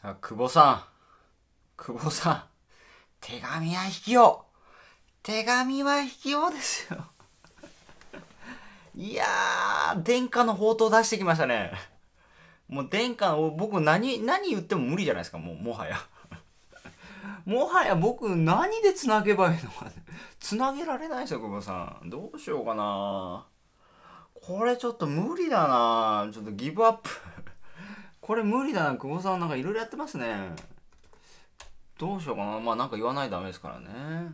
あ久保さん、久保さん、手紙はよう。手紙はようですよ。いやー、殿下の宝刀出してきましたね。もう殿下の、僕何、何言っても無理じゃないですか、もう、もはや。もはや僕何で繋げばいいのか、繋げられないですよ、久保さん。どうしようかな。これちょっと無理だな。ちょっとギブアップ。これ無理だな久保さんなんかいろいろやってますねどうしようかなまあなんか言わないとダメですからね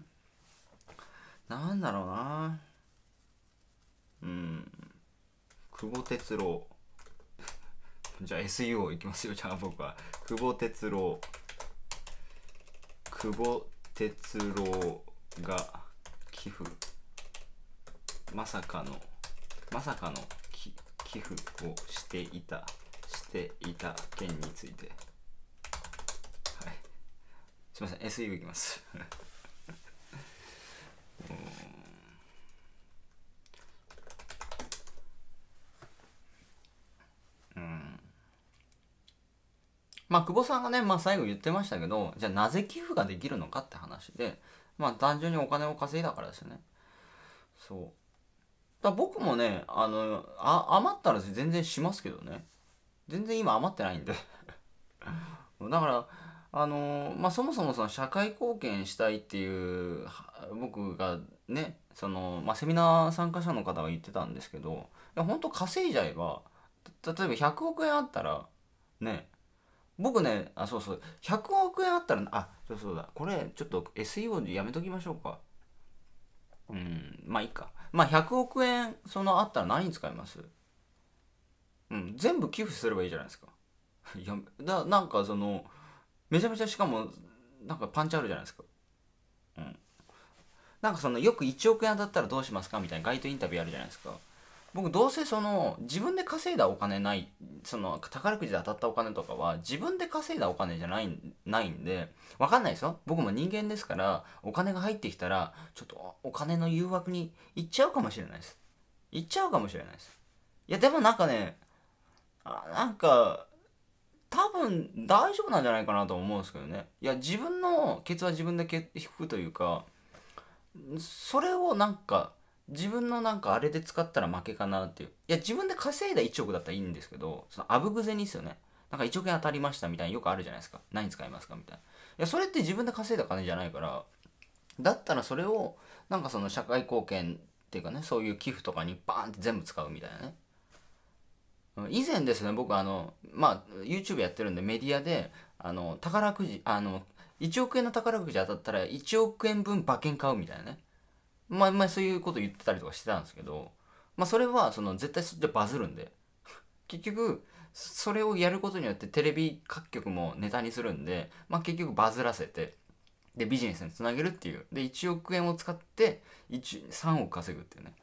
なんだろうなうん久保哲郎 じゃあ SUO いきますよじゃあ僕は久保哲郎久保哲郎が寄付まさかのまさかの寄付をしていたていた件についてはいすいません s e いきます うんまあ久保さんがね、まあ、最後言ってましたけどじゃあなぜ寄付ができるのかって話でまあ単純にお金を稼いだからですよねそうだ僕もねあのあ余ったら全然しますけどね全然今余ってないんで だからあのまあそもそもその社会貢献したいっていう僕がねその、まあ、セミナー参加者の方が言ってたんですけどいや本当稼いじゃえば例えば100億円あったらね僕ねあそうそう100億円あったらあそうそうだこれちょっと SEO でやめときましょうかうんまあいいかまあ100億円そのあったら何に使いますうん、全部寄付すればいいじゃないですか。いやだなんかそのめちゃめちゃしかもなんかパンチあるじゃないですか。うん、なんかそのよく1億円当たったらどうしますかみたいな街頭インタビューあるじゃないですか。僕どうせその自分で稼いだお金ないその宝くじで当たったお金とかは自分で稼いだお金じゃないないんでわかんないですよ僕も人間ですからお金が入ってきたらちょっとお金の誘惑に行っちゃうかもしれないです行っちゃうかもしれないですいやでもなんかねあなんか多分大丈夫なんじゃないかなと思うんですけどねいや自分のケツは自分で引くというかそれをなんか自分のなんかあれで使ったら負けかなっていういや自分で稼いだ1億だったらいいんですけどそのあぶぐぜにですよねなんか1億円当たりましたみたいによくあるじゃないですか何使いますかみたいないやそれって自分で稼いだ金じゃないからだったらそれをなんかその社会貢献っていうかねそういう寄付とかにバーンって全部使うみたいなね以前ですね僕あの、まあ、YouTube やってるんでメディアであの宝くじあの1億円の宝くじ当たったら1億円分馬券買うみたいなねまあまあそういうこと言ってたりとかしてたんですけど、まあ、それはその絶対そっちでバズるんで結局それをやることによってテレビ各局もネタにするんで、まあ、結局バズらせてでビジネスにつなげるっていうで1億円を使って3億稼ぐっていうね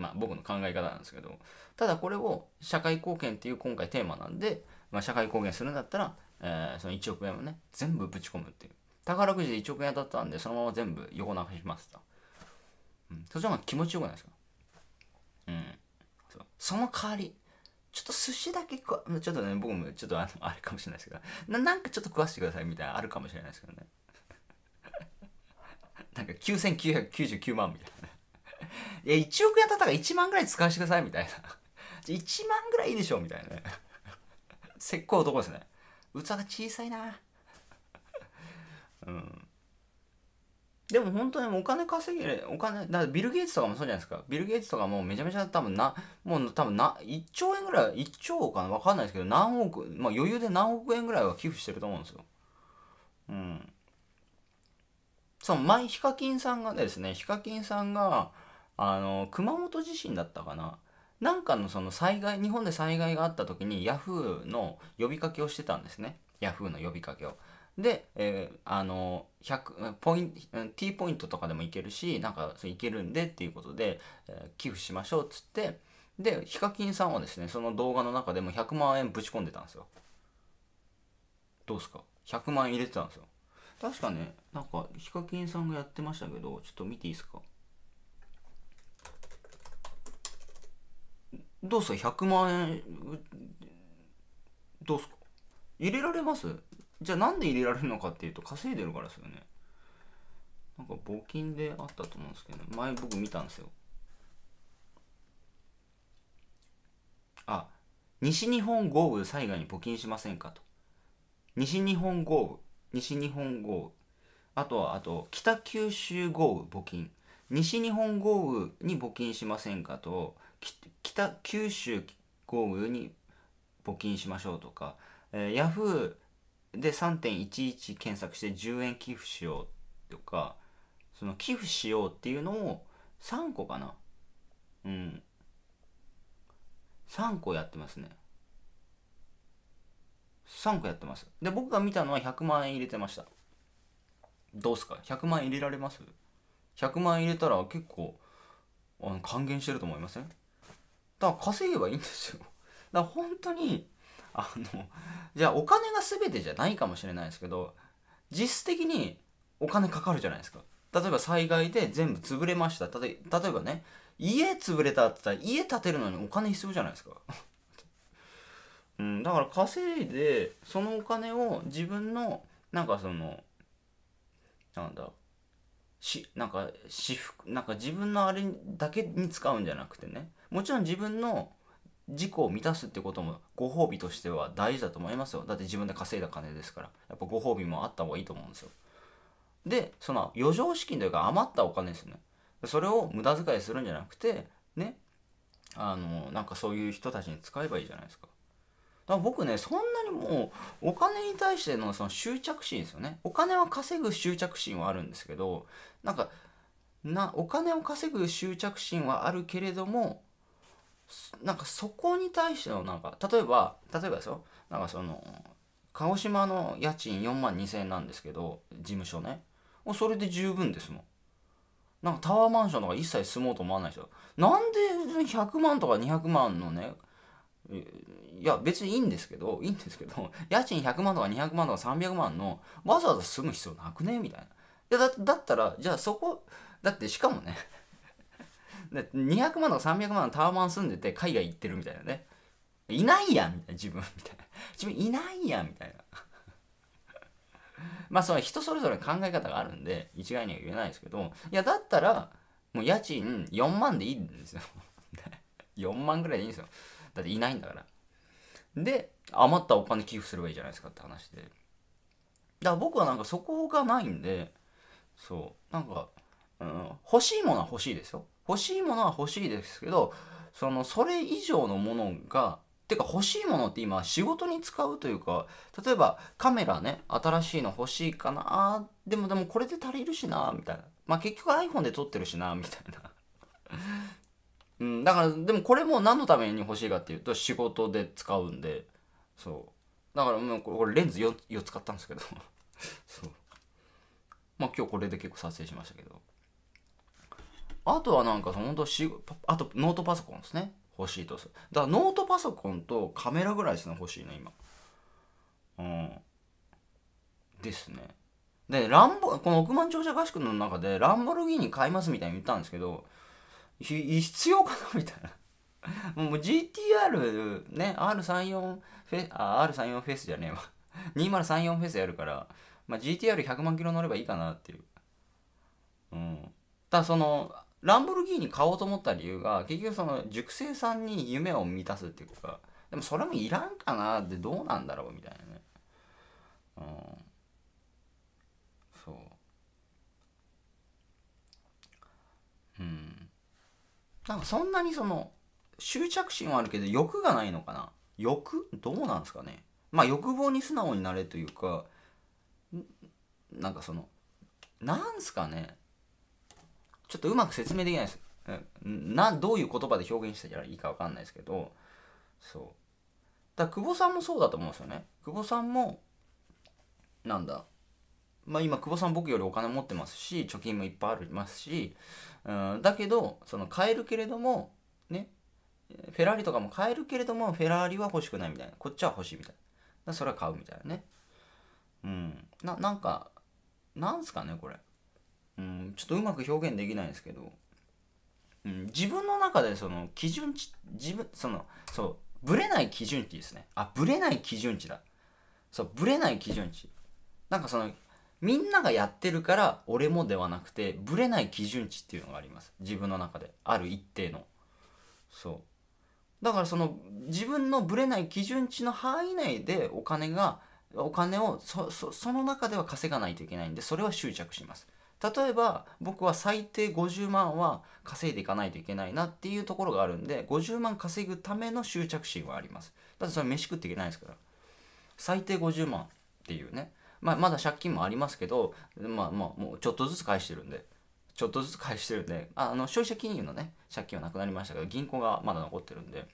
まあ、僕の考え方なんですけどただこれを社会貢献っていう今回テーマなんで、まあ、社会貢献するんだったら、えー、その1億円をね全部ぶち込むっていう宝くじで1億円当たったんでそのまま全部横流しますと、うん、そっちの方が気持ちよくないですかうんそうその代わりちょっと寿司だけ食わちょっとね僕もちょっとあのあれかもしれないですけどななんかちょっと食わせてくださいみたいなあるかもしれないですけどね なんか9999万みたいな いや、1億円当たったから1万ぐらい使わせてください、みたいな。1 万ぐらいいいでしょ、みたいなね。石 膏男ですね。器が小さいな。うん。でも本当にお金稼ぎお金、だビル・ゲイツとかもそうじゃないですか。ビル・ゲイツとかもうめちゃめちゃ多分な、もう多分な、1兆円ぐらい、1兆かなわかんないですけど、何億、まあ余裕で何億円ぐらいは寄付してると思うんですよ。うん。その前、ヒカキンさんがですね、ヒカキンさんが、あの熊本地震だったかななんかのその災害日本で災害があった時にヤフーの呼びかけをしてたんですねヤフーの呼びかけを。で、えー、あの100ポイン T ポイントとかでもいけるしなんかいけるんでっていうことで、えー、寄付しましょうっつってでヒカキンさんはですねその動画の中でも100万円ぶち込んでたんですよどうすか100万円入れてたんですよ確かねなんかヒカキンさんがやってましたけどちょっと見ていいですかどうすか100万円どうすか入れられますじゃあなんで入れられるのかっていうと稼いでるからですよねなんか募金であったと思うんですけど、ね、前僕見たんですよあ西日本豪雨災害に募金しませんかと西日本豪雨西日本豪雨あとはあと北九州豪雨募金西日本豪雨に募金しませんかと北九州豪雨に募金しましょうとか、えー、ヤフーで3.11検索して10円寄付しようとかその寄付しようっていうのを3個かなうん3個やってますね3個やってますで僕が見たのは100万円入れてましたどうすか100万円入れられます100万円入れたら結構あの還元してると思いません、ねだから稼げばいいんですよ。だから本当に、あの、じゃあお金が全てじゃないかもしれないですけど、実質的にお金かかるじゃないですか。例えば災害で全部潰れました。例えばね、家潰れたって言ったら家建てるのにお金必要じゃないですか。うん、だから稼いで、そのお金を自分の、なんかその、なんだ、し、なんか、私服、なんか自分のあれだけに使うんじゃなくてね、もちろん自分の自己を満たすってこともご褒美としては大事だと思いますよだって自分で稼いだ金ですからやっぱご褒美もあった方がいいと思うんですよでその余剰資金というか余ったお金ですねそれを無駄遣いするんじゃなくてねあのなんかそういう人たちに使えばいいじゃないですかだから僕ねそんなにもうお金に対してのその執着心ですよねお金は稼ぐ執着心はあるんですけどなんかなお金を稼ぐ執着心はあるけれどもなんかそこに対してのなんか例えば例えばですよなんかその鹿児島の家賃4万2,000円なんですけど事務所ねそれで十分ですもんなんかタワーマンションとか一切住もうと思わないですよなんで100万とか200万のねいや別にいいんですけどいいんですけど家賃100万とか200万とか300万のわざわざ住む必要なくねみたいないやだだったらじゃあそこだってしかもねで200万とか300万のタワマン住んでて海外行ってるみたいなねいないやんみたいな自分みたいな自分いないやんみたいな まあその人それぞれ考え方があるんで一概には言えないですけどいやだったらもう家賃4万でいいんですよ4 万ぐらいでいいんですよだっていないんだからで余ったお金寄付すればいいじゃないですかって話でだから僕はなんかそこがないんでそうなんか、うん、欲しいものは欲しいですよ欲しいものは欲しいですけどそのそれ以上のものがてか欲しいものって今仕事に使うというか例えばカメラね新しいの欲しいかなでもでもこれで足りるしなみたいなまあ結局 iPhone で撮ってるしなみたいな うん、だからでもこれも何のために欲しいかっていうと仕事で使うんでそうだからもうこれレンズ 4, 4つ買ったんですけど そうまあ今日これで結構撮影しましたけどあとはなんかその本当しあとノートパソコンですね欲しいとするだからノートパソコンとカメラぐらいですね欲しいね今うんですねでランボこの億万長者合宿の中でランボルギーニ買いますみたいに言ったんですけど必要かなみたいな もう GTR ね R34 フェあ R34 フェスじゃねえわ2034フェスやるから、まあ、GTR100 万キロ乗ればいいかなっていううんただそのランボルギーニ買おうと思った理由が結局その熟成さんに夢を満たすっていうかでもそれもいらんかなってどうなんだろうみたいなねうんそううんなんかそんなにその執着心はあるけど欲がないのかな欲どうなんですかねまあ欲望に素直になれというかなんかそのなんすかねちょっとうまく説明できないです。などういう言葉で表現したらいいか分かんないですけどそうだ久保さんもそうだと思うんですよね久保さんもなんだまあ今久保さん僕よりお金持ってますし貯金もいっぱいありますしうんだけどその買えるけれどもねフェラーリとかも買えるけれどもフェラーリは欲しくないみたいなこっちは欲しいみたいなそれは買うみたいなねうんななんかなんすかねこれうん、ちょっとうまく表現できないんですけど、うん、自分の中でその基準値自分そのそうぶれない基準値ですねあぶれない基準値だそうぶれない基準値なんかそのみんながやってるから俺もではなくてぶれない基準値っていうのがあります自分の中である一定のそうだからその自分のぶれない基準値の範囲内でお金がお金をその中では稼がないといけないんでそれは執着します例えば僕は最低50万は稼いでいかないといけないなっていうところがあるんで50万稼ぐための執着心はありますだってそれ飯食っていけないですから最低50万っていうね、まあ、まだ借金もありますけどまあまあもうちょっとずつ返してるんでちょっとずつ返してるんであの消費者金融のね借金はなくなりましたけど銀行がまだ残ってるんで、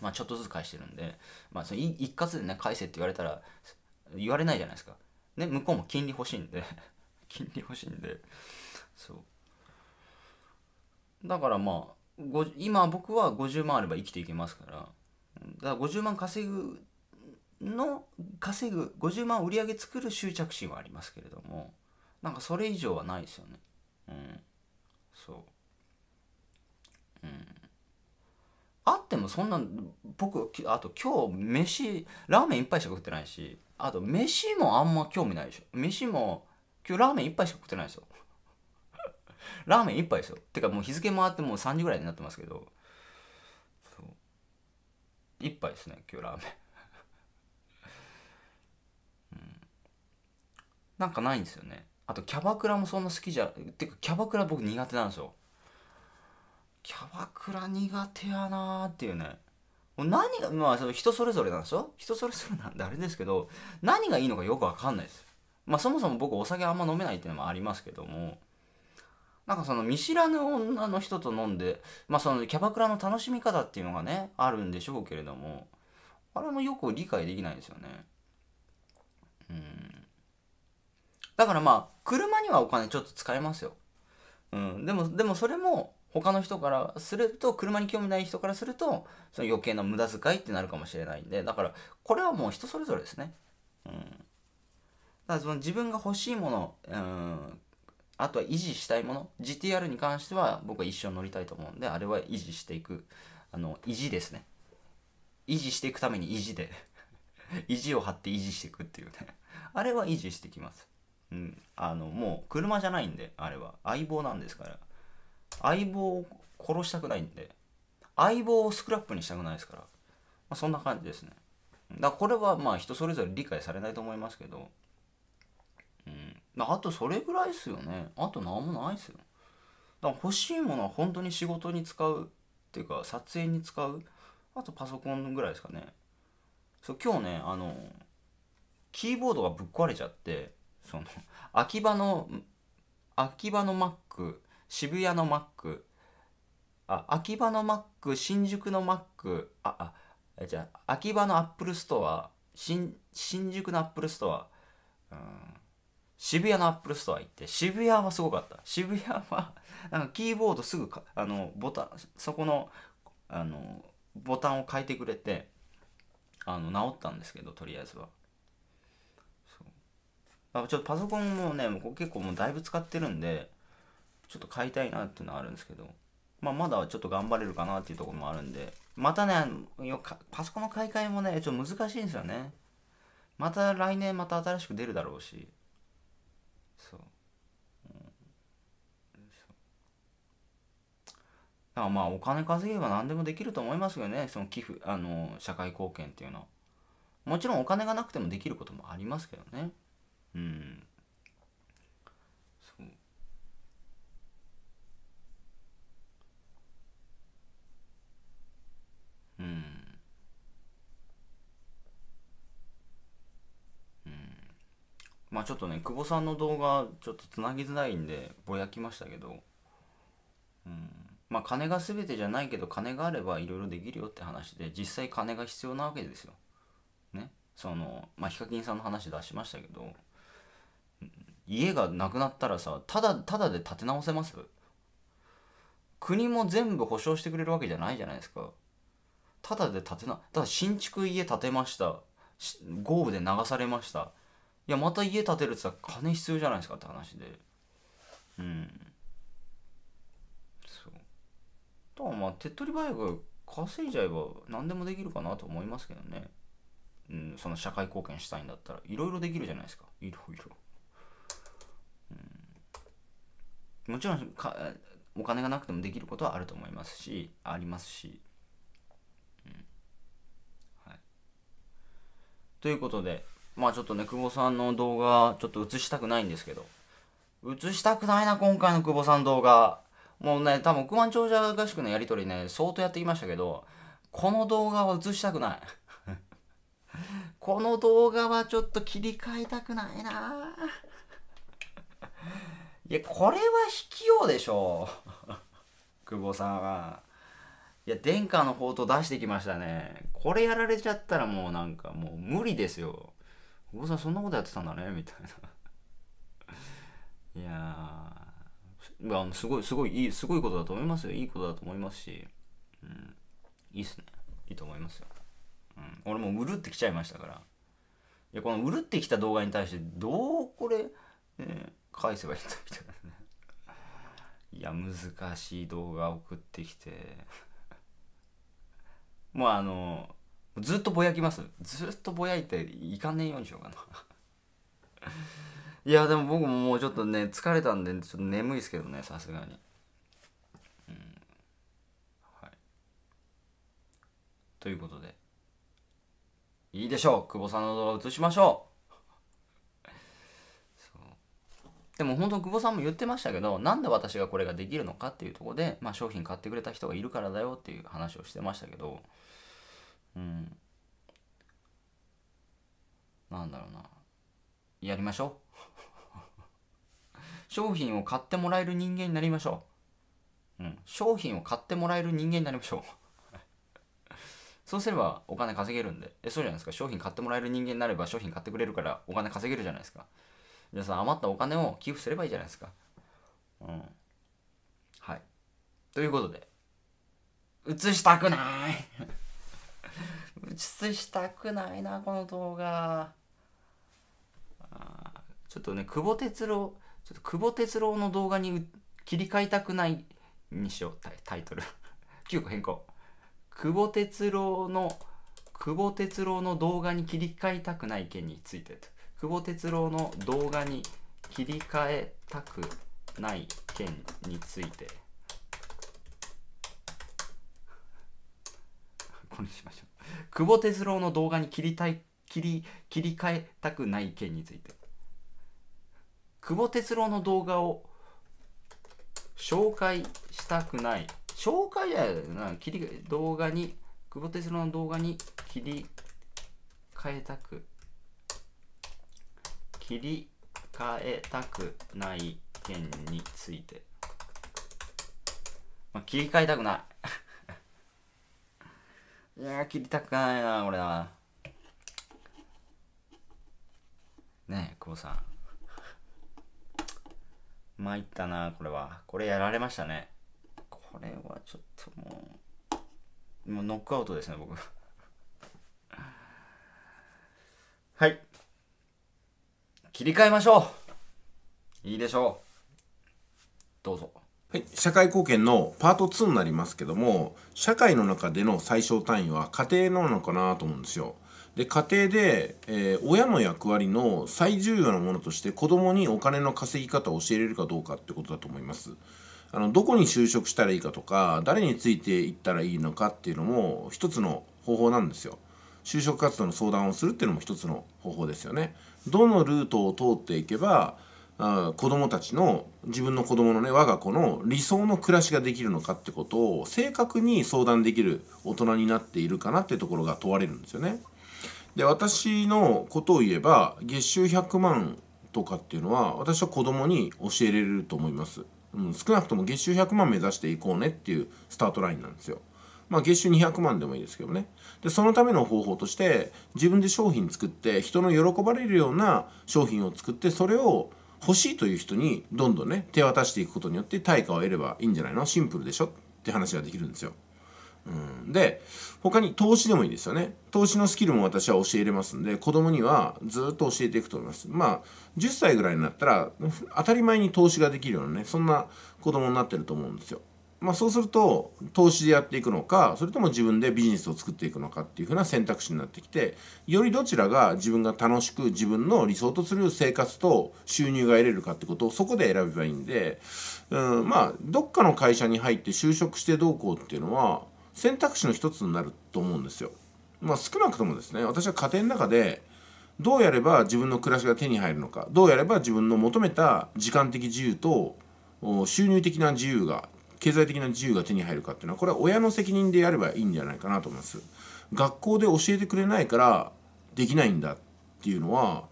まあ、ちょっとずつ返してるんで、まあ、その一括でね返せって言われたら言われないじゃないですか、ね、向こうも金利欲しいんで金利欲しいんでそうだからまあ今僕は50万あれば生きていけますからだから50万稼ぐの稼ぐ50万売り上げ作る執着心はありますけれどもなんかそれ以上はないですよねうんそううんあってもそんな僕あと今日飯ラーメン一杯しか食ってないしあと飯もあんま興味ないでしょ飯も今日ラーメン1杯しか食ってないですよ ラーメン1杯ですよてかもう日付回ってもう3時ぐらいになってますけどそう1杯ですね今日ラーメン なんかないんですよねあとキャバクラもそんな好きじゃてかキャバクラ僕苦手なんですよキャバクラ苦手やなーっていうねもう何がまあその人それぞれなんですよ人それぞれなんであれですけど何がいいのかよくわかんないですまあそもそも僕お酒あんま飲めないっていうのもありますけどもなんかその見知らぬ女の人と飲んでまあそのキャバクラの楽しみ方っていうのがねあるんでしょうけれどもあれもよく理解できないですよねうんだからまあ車にはお金ちょっと使えますようんでもでもそれも他の人からすると車に興味ない人からするとその余計な無駄遣いってなるかもしれないんでだからこれはもう人それぞれですねうんだその自分が欲しいもの、うん、あとは維持したいもの GTR に関しては僕は一生乗りたいと思うんであれは維持していくあの維持ですね維持していくために維持で意地 を張って維持していくっていうねあれは維持してきますうんあのもう車じゃないんであれは相棒なんですから相棒を殺したくないんで相棒をスクラップにしたくないですから、まあ、そんな感じですねだからこれはまあ人それぞれ理解されないと思いますけどあとそれぐらいっすよねあと何もないっすよだから欲しいものは本当に仕事に使うっていうか撮影に使うあとパソコンぐらいですかねそう今日ねあのキーボードがぶっ壊れちゃってその秋葉の秋葉の Mac 渋谷の Mac あ秋葉の Mac 新宿の Mac ああじゃあ秋葉の Apple ストア新新宿の Apple ストアうん渋谷のアップルストア行って渋谷はすごかった渋谷はなんかキーボードすぐかあのボタンそこのあのボタンを変えてくれてあの直ったんですけどとりあえずはあちょっとパソコンもねもう結構もうだいぶ使ってるんでちょっと買いたいなっていうのはあるんですけど、まあ、まだちょっと頑張れるかなっていうところもあるんでまたねパソコンの買い替えもねちょっと難しいんですよねまた来年また新しく出るだろうしそう、うん、だからまあお金稼げば何でもできると思いますよねその寄付あの社会貢献っていうのはもちろんお金がなくてもできることもありますけどねうんまあちょっとね久保さんの動画ちょっとつなぎづらいんでぼやきましたけど、うん、まあ金が全てじゃないけど金があればいろいろできるよって話で実際金が必要なわけですよ。ねそのまあヒカキンさんの話出しましたけど家がなくなったらさただただで建て直せます国も全部保証してくれるわけじゃないじゃないですか。ただで建てなただ新築家建てました豪雨で流されましたいやまた家建てるって言ったら金必要じゃないですかって話でうんそうとはまあ手っ取り早く稼いじゃえば何でもできるかなと思いますけどねうん、その社会貢献したいんだったらいろいろできるじゃないですかいろいろ、うん、もちろんかお金がなくてもできることはあると思いますしありますし、うんはい、ということでまあちょっとね、久保さんの動画、ちょっと映したくないんですけど。映したくないな、今回の久保さん動画。もうね、多分億万長者合宿のやりとりね、相当やってきましたけど、この動画は映したくない。この動画はちょっと切り替えたくないな。いや、これは卑怯でしょう。久保さんは。いや、殿下の宝刀出してきましたね。これやられちゃったらもうなんかもう無理ですよ。久保さんそんなことやってたんだねみたいな いやーのすごいすごいいいすごいことだと思いますよいいことだと思いますし、うん、いいっすねいいと思いますよ、うん、俺もううるってきちゃいましたからいやこのうるってきた動画に対してどうこれ、ね、返せばいいんだみたいなねいや難しい動画送ってきて もうあのずっとぼやきますずっとぼやいていかねえようにしようかな いやでも僕ももうちょっとね疲れたんでちょっと眠いですけどねさすがにうんはいということでいいでしょう久保さんの動画映しましょう でも本当久保さんも言ってましたけどなんで私がこれができるのかっていうとこで、まあ、商品買ってくれた人がいるからだよっていう話をしてましたけどうんなんだろうなやりましょう 商品を買ってもらえる人間になりましょう、うん、商品を買ってもらえる人間になりましょう そうすればお金稼げるんでえそうじゃないですか商品買ってもらえる人間になれば商品買ってくれるからお金稼げるじゃないですかじゃあさ余ったお金を寄付すればいいじゃないですかうんはいということで映したくない 映 したくないなこの動画ちょっとね久保哲郎ちょっと久保哲郎の動画に切り替えたくないにしようタイトル9個 変更久保哲郎の久保哲郎の動画に切り替えたくない件についてと久保哲郎の動画に切り替えたくない件についてにしましょう。久保哲郎の動画に切りたい切り切り替えたくない件について。久保哲郎の動画を紹介したくない。紹介やな切り動画に久保哲郎の動画に切り替えたく切り替えたくない件について、まあ、切り替えたくないいや切りたくないな俺はねえ久保さん参ったなこれはこれやられましたねこれはちょっともうもうノックアウトですね僕はい切り替えましょういいでしょうどうぞはい、社会貢献のパート2になりますけども社会の中での最小単位は家庭なのかなと思うんですよ。で家庭で、えー、親の役割の最重要なものとして子供にお金の稼ぎ方を教えれるかどうかってことだと思います。あのどこに就職したらいいかとか誰についていったらいいのかっていうのも一つの方法なんですよ。就職活動の相談をするっていうのも一つの方法ですよね。どのルートを通っていけばあ子供たちの自分の子供のね我が子の理想の暮らしができるのかってことを正確に相談できる大人になっているかなってところが問われるんですよね。で私のことを言えば月収100万とかっていうのは私は子供に教えれると思います、うん、少なくとも月収100万目指していこうねっていうスタートラインなんですよまあ月収200万でもいいですけどねでそのための方法として自分で商品作って人の喜ばれるような商品を作ってそれを欲しいという人にどんどんね手渡していくことによって対価を得ればいいんじゃないのシンプルでしょって話ができるんですよ。うん、で他に投資でもいいですよね投資のスキルも私は教えれますんで子供にはずっと教えていくと思いますまあ10歳ぐらいになったら当たり前に投資ができるようなねそんな子供になってると思うんですよまあ、そうすると投資でやっていくのかそれとも自分でビジネスを作っていくのかっていうふうな選択肢になってきてよりどちらが自分が楽しく自分の理想とする生活と収入が得れるかってことをそこで選べばいいんで、うん、まあどっかの会社に入って就職してどうこうっていうのは選択肢の一つになると思うんですよ。まあ、少なくともですね私は家庭の中でどうやれば自分の暮らしが手に入るのかどうやれば自分の求めた時間的自由と収入的な自由が経済的な自由が手に入るかっていうのはこれは親の責任でやればいいんじゃないかなと思います。学校で教えてくれないからできないんだっていうのは、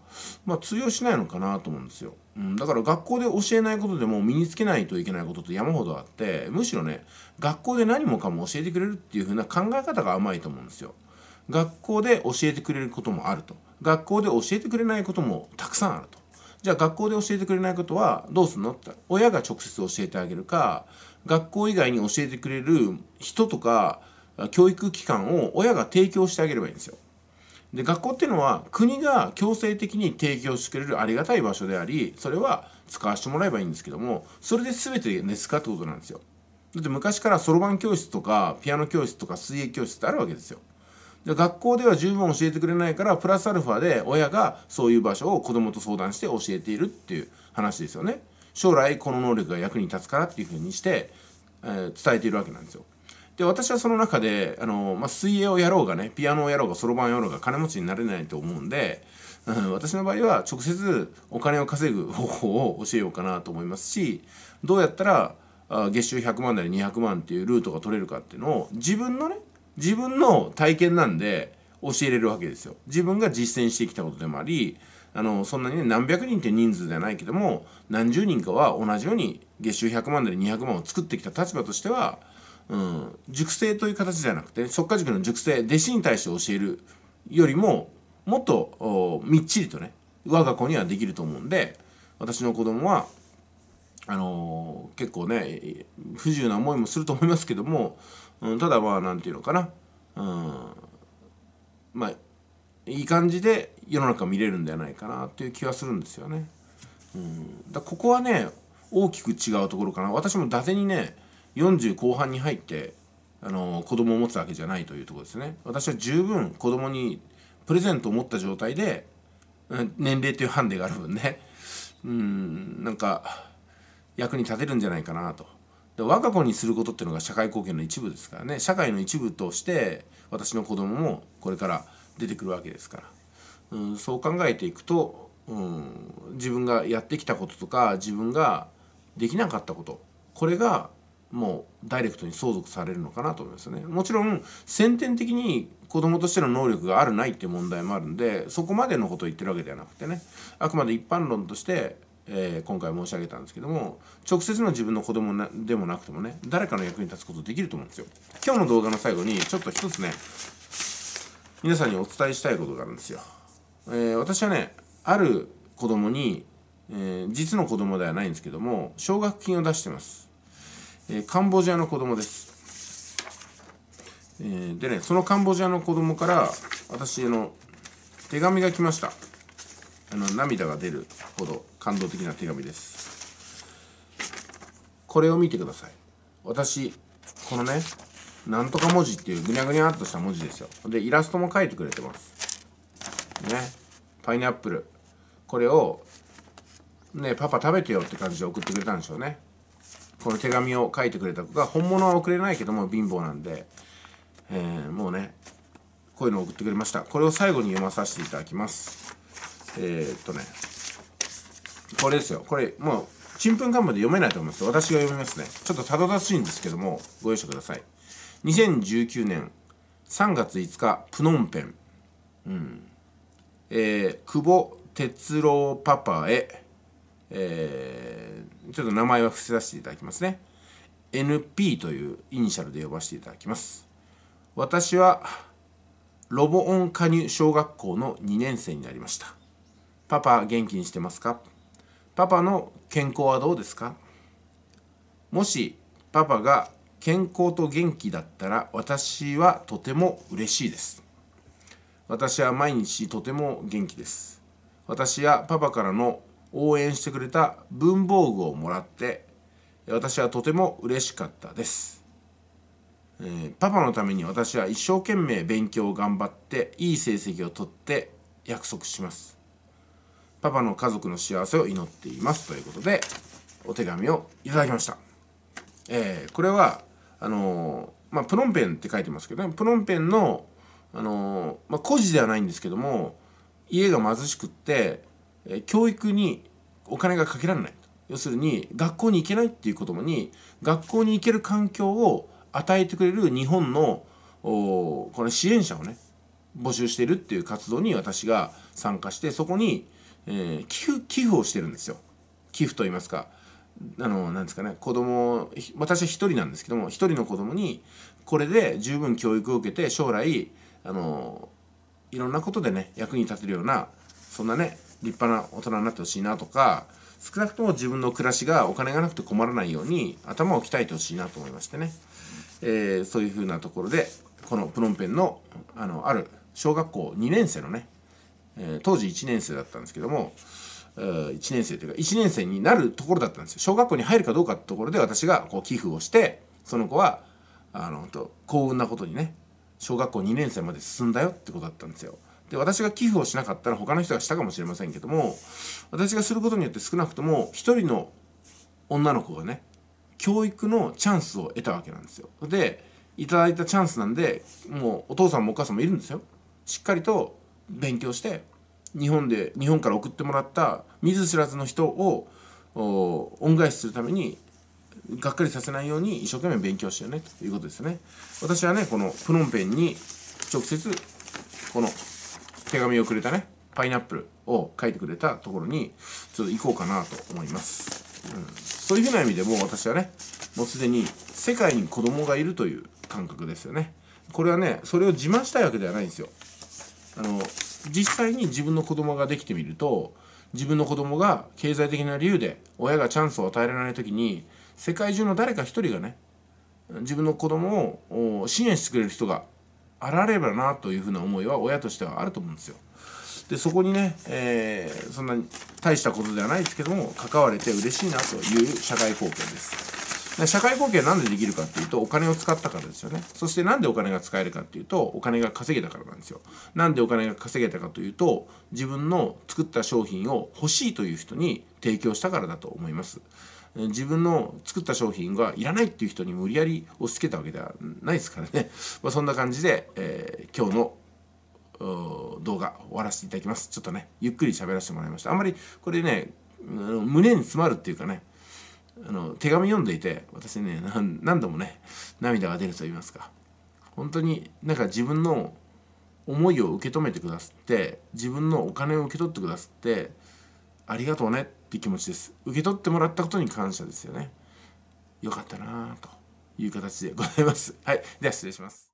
まあ、通用しないのかなと思うんですよ。うん、だから学校で教えないことでも身につけないといけないことって山ほどあってむしろね学校で何もかも教えてくれるっていう風な考え方が甘いと思うんですよ。学校で教えてくれることもあると学校で教えてくれないこともたくさんあると。じゃあ学校で教えてくれないことはどうすんのって親が直接教えてあげるか学校以外に教えてくれる人とか教育機関を親が提供してあげればいいんですよ。で学校っていうのは国が強制的に提供してくれるありがたい場所でありそれは使わせてもらえばいいんですけどもそれで全てですかってことなんですよ。だって昔からそろばん教室とかピアノ教室とか水泳教室ってあるわけですよ。で学校では十分教えてくれないからプラスアルファで親がそういう場所を子供と相談して教えているっていう話ですよね。将来この能力が役に立つからっていうふうにして、えー、伝えているわけなんですよ。で私はその中であの、まあ、水泳をやろうがねピアノをやろうがそろばんをやろうが金持ちになれないと思うんで、うん、私の場合は直接お金を稼ぐ方法を教えようかなと思いますしどうやったら月収100万なり200万っていうルートが取れるかっていうのを自分のね自分の体験なんで教えれるわけですよ。自分が実践してきたことでもありあのそんなにね何百人って人数じゃないけども何十人かは同じように月収100万なり200万を作ってきた立場としては、うん、熟成という形じゃなくて即果塾の熟成弟子に対して教えるよりももっとみっちりとね我が子にはできると思うんで私の子供はあのー、結構ね不自由な思いもすると思いますけども、うん、ただまあ何て言うのかな、うん、まあいい感じで世の中見れるんじゃないかなっていう気はするんですよね。うん、だここはね大きく違うところかな私も伊達にね40後半に入ってあの子供を持つわけじゃないというとこですね私は十分子供にプレゼントを持った状態で年齢というハンデがある分ねうんなんか役に立てるんじゃないかなとで我が子にすることっていうのが社会貢献の一部ですからね社会の一部として私の子供もこれから出てくるわけですから、うん、そう考えていくと、うん、自分がやってきたこととか自分ができなかったことこれがもうダイレクトに相続されるのかなと思いますね。もちろん先天的に子供としての能力があるないっていう問題もあるんでそこまでのことを言ってるわけではなくてねあくまで一般論として、えー、今回申し上げたんですけども直接の自分の子供でもなくてもね誰かの役に立つことできると思うんですよ。今日の動画の最後にちょっと一つね皆さんにお伝えしたいことがあるんですよ。えー、私はねある子供に、えー、実の子供ではないんですけども奨学金を出してます、えー、カンボジアの子供です、えー、でねそのカンボジアの子供から私の手紙が来ましたあの涙が出るほど感動的な手紙ですこれを見てください私このねなんとか文字っていうぐにゃぐにゃっとした文字ですよ。で、イラストも書いてくれてます。ね。パイナップル。これを、ね、パパ食べてよって感じで送ってくれたんでしょうね。この手紙を書いてくれた子が、本物は送れないけども貧乏なんで、えー、もうね、こういうのを送ってくれました。これを最後に読まさせていただきます。えー、っとね、これですよ。これ、もう、ちんぷんかんぷんで読めないと思います。私が読みますね。ちょっとたどたどしいんですけども、ご容赦ください。2019年3月5日プノンペン、うんえー、久保哲郎パパへ、えー、ちょっと名前は伏せさせていただきますね NP というイニシャルで呼ばせていただきます私はロボオン加入小学校の2年生になりましたパパ元気にしてますかパパの健康はどうですかもしパパが健康と元気だったら私はとても嬉しいです私は毎日とても元気です私やパパからの応援してくれた文房具をもらって私はとても嬉しかったです、えー、パパのために私は一生懸命勉強を頑張っていい成績を取って約束しますパパの家族の幸せを祈っていますということでお手紙をいただきました、えー、これはあのまあ、プノンペンって書いてますけどねプノンペンのあの、まあ、孤児ではないんですけども家が貧しくって教育にお金がかけられない要するに学校に行けないっていう子供に学校に行ける環境を与えてくれる日本のこの支援者をね募集してるっていう活動に私が参加してそこに、えー、寄付寄付をしてるんですよ寄付といいますかあのなんですかね子供私は一人なんですけども一人の子供にこれで十分教育を受けて将来あのいろんなことでね役に立てるようなそんなね立派な大人になってほしいなとか少なくとも自分の暮らしがお金がなくて困らないように頭を鍛えてほしいなと思いましてね、えー、そういうふうなところでこのプノンペンのあのある小学校2年生のね、えー、当時1年生だったんですけども1年生というか1年生になるところだったんですよ小学校に入るかどうかってところで私がこう寄付をしてその子はあのと幸運なことにね小学校2年生まで進んだよってことだったんですよ。で私が寄付をしなかったら他の人がしたかもしれませんけども私がすることによって少なくとも1人の女の子がね教育のチャンスを得たわけなんですよ。でいただいたチャンスなんでもうお父さんもお母さんもいるんですよ。しっかりと勉強して日本で日本から送ってもらった見ず知らずの人を恩返しするためにがっかりさせないように一生懸命勉強しよねということですね私はねこのプノンペンに直接この手紙をくれたねパイナップルを書いてくれたところにちょっと行こうかなと思います、うん、そういうふうな意味でも私はねもうすでに世界に子供がいるという感覚ですよねこれはねそれを自慢したいわけではないんですよあの実際に自分の子供ができてみると自分の子供が経済的な理由で親がチャンスを与えられない時に世界中の誰か一人がね自分の子供を支援してくれる人が現れればなというふうな思いは親としてはあると思うんですよ。でそこにね、えー、そんなに大したことではないですけども関われて嬉しいなという社会貢献です。社会貢献なんでできるかっていうとお金を使ったからですよねそしてなんでお金が使えるかっていうとお金が稼げたからなんですよなんでお金が稼げたかというと自分の作った商品を欲しいという人に提供したからだと思います自分の作った商品がいらないっていう人に無理やり押し付けたわけではないですからね、まあ、そんな感じで、えー、今日の動画終わらせていただきますちょっとねゆっくり喋らせてもらいましたあんまりこれね胸に詰まるっていうかねあの手紙読んでいて私ね何度もね涙が出ると言いますか本当になんか自分の思いを受け止めてくださって自分のお金を受け取ってくださってありがとうねって気持ちです受け取ってもらったことに感謝ですよねよかったなという形でございますはいでは失礼します